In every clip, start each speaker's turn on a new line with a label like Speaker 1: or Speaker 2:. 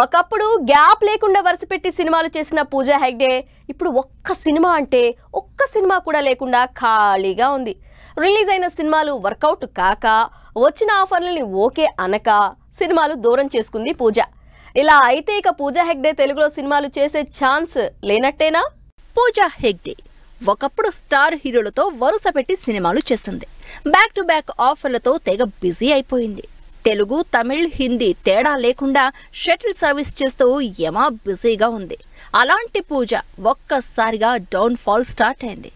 Speaker 1: ఒకప్పుడు గ్యాప్ లేకుండా వరుస పెట్టి సినిమాలు చేసిన పూజా హెగ్డే ఇప్పుడు ఒక్క సినిమా అంటే ఒక్క సినిమా కూడా లేకుండా ఖాళీగా ఉంది రిలీజ్ అయిన సినిమాలు వర్కౌట్ కాక వచ్చిన ఆఫర్లని ఓకే అనక సినిమాలు దూరం చేసుకుంది పూజ ఇలా అయితే ఇక పూజా హెగ్డే తెలుగులో సినిమాలు చేసే ఛాన్స్ లేనట్టేనా పూజా
Speaker 2: హెగ్డే ఒకప్పుడు స్టార్ హీరోలతో వరుస పెట్టి సినిమాలు చేసింది బ్యాక్ టు బ్యాక్ ఆఫర్లతో తెగ బిజీ అయిపోయింది తెలుగు తమిళ్ హిందీ తేడా లేకుండా షటిల్ సర్వీస్ చేస్తూ యమా బిజీగా ఉంది అలాంటి పూజ ఒక్కసారిగా డౌన్ ఫాల్ స్టార్ట్ అయింది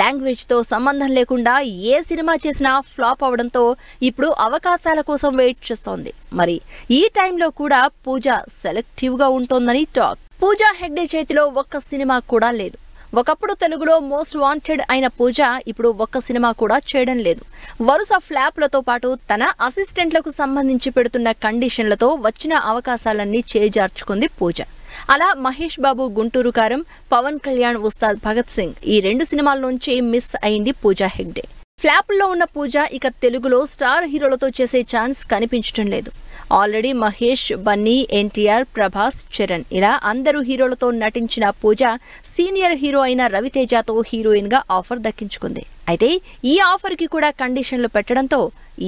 Speaker 2: లాంగ్వేజ్తో సంబంధం లేకుండా ఏ సినిమా చేసినా ఫ్లాప్ అవడంతో ఇప్పుడు అవకాశాల కోసం వెయిట్ చేస్తోంది మరి ఈ టైంలో కూడా పూజ సెలెక్టివ్గా ఉంటోందని టాక్ పూజా హెగ్డే చేతిలో ఒక్క సినిమా కూడా లేదు ఒకప్పుడు తెలుగులో మోస్ట్ వాంటెడ్ అయిన పూజ ఇప్పుడు ఒక్క సినిమా కూడా చేయడం లేదు వరుస ఫ్లాప్లతో పాటు తన అసిస్టెంట్లకు సంబంధించి పెడుతున్న కండిషన్లతో వచ్చిన అవకాశాలన్నీ చేజార్చుకుంది పూజ అలా మహేష్ బాబు గుంటూరు కారం పవన్ కళ్యాణ్ ఉస్తాద్ భగత్ సింగ్ ఈ రెండు సినిమాల నుంచి మిస్ అయింది పూజా హెగ్డే ఫ్లాప్లో ఉన్న పూజ ఇక తెలుగులో స్టార్ హీరోలతో చేసే ఛాన్స్ కనిపించడం లేదు ఆల్రెడీ మహేష్ బన్నీ ఎన్టీఆర్ ప్రభాస్ చరణ్ ఇలా అందరు హీరోలతో నటించిన పూజ సీనియర్ హీరో అయిన రవితేజతో హీరోయిన్గా ఆఫర్ దక్కించుకుంది అయితే ఈ ఆఫర్కి కూడా కండిషన్లు పెట్టడంతో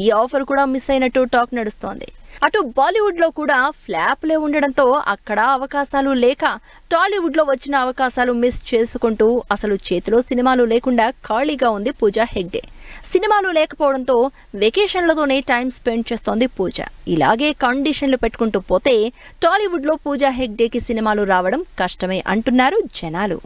Speaker 2: ఈ ఆఫర్ కూడా మిస్ అయినట్టు టాక్ నడుస్తోంది అటు బాలీవుడ్లో కూడా ఫ్లాప్లే ఉండడంతో అక్కడ అవకాశాలు లేక టాలీవుడ్లో వచ్చిన అవకాశాలు మిస్ చేసుకుంటూ అసలు చేతిలో సినిమాలు లేకుండా ఖాళీగా ఉంది పూజా హెగ్డే సినిమాలు లేకపోవడంతో వెకేషన్లతోనే టైం స్పెండ్ చేస్తోంది పూజ ఇలాగే కండిషన్లు పెట్టుకుంటూ పోతే టాలీవుడ్లో పూజా హెగ్డేకి సినిమాలు రావడం కష్టమే అంటున్నారు జనాలు